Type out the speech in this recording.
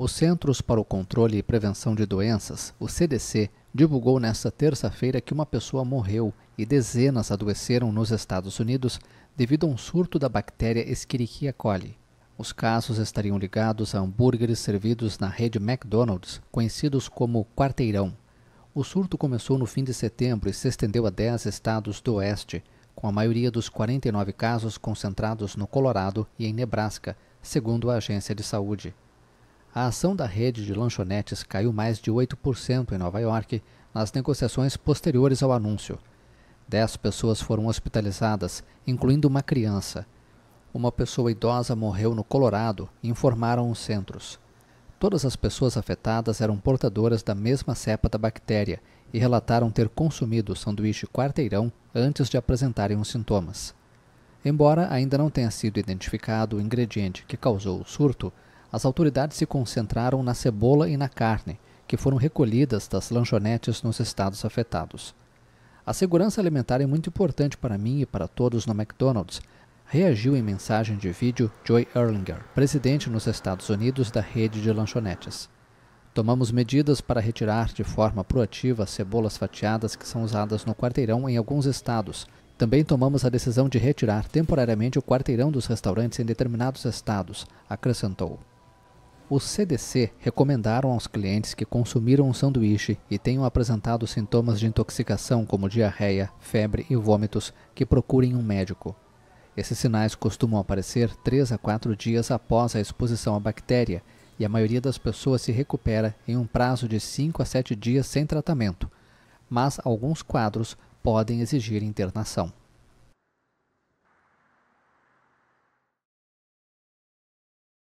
Os Centros para o Controle e Prevenção de Doenças, o CDC, divulgou nesta terça-feira que uma pessoa morreu e dezenas adoeceram nos Estados Unidos devido a um surto da bactéria Escherichia coli. Os casos estariam ligados a hambúrgueres servidos na rede McDonald's, conhecidos como Quarteirão. O surto começou no fim de setembro e se estendeu a 10 estados do oeste, com a maioria dos 49 casos concentrados no Colorado e em Nebraska, segundo a agência de saúde. A ação da rede de lanchonetes caiu mais de 8% em Nova York nas negociações posteriores ao anúncio. Dez pessoas foram hospitalizadas, incluindo uma criança. Uma pessoa idosa morreu no Colorado, informaram os centros. Todas as pessoas afetadas eram portadoras da mesma cepa da bactéria e relataram ter consumido o sanduíche quarteirão antes de apresentarem os sintomas. Embora ainda não tenha sido identificado o ingrediente que causou o surto, as autoridades se concentraram na cebola e na carne, que foram recolhidas das lanchonetes nos estados afetados. A segurança alimentar é muito importante para mim e para todos no McDonald's, reagiu em mensagem de vídeo Joy Erlinger, presidente nos Estados Unidos da rede de lanchonetes. Tomamos medidas para retirar de forma proativa cebolas fatiadas que são usadas no quarteirão em alguns estados. Também tomamos a decisão de retirar temporariamente o quarteirão dos restaurantes em determinados estados, acrescentou. O CDC recomendaram aos clientes que consumiram um sanduíche e tenham apresentado sintomas de intoxicação como diarreia, febre e vômitos que procurem um médico. Esses sinais costumam aparecer 3 a 4 dias após a exposição à bactéria e a maioria das pessoas se recupera em um prazo de 5 a 7 dias sem tratamento, mas alguns quadros podem exigir internação.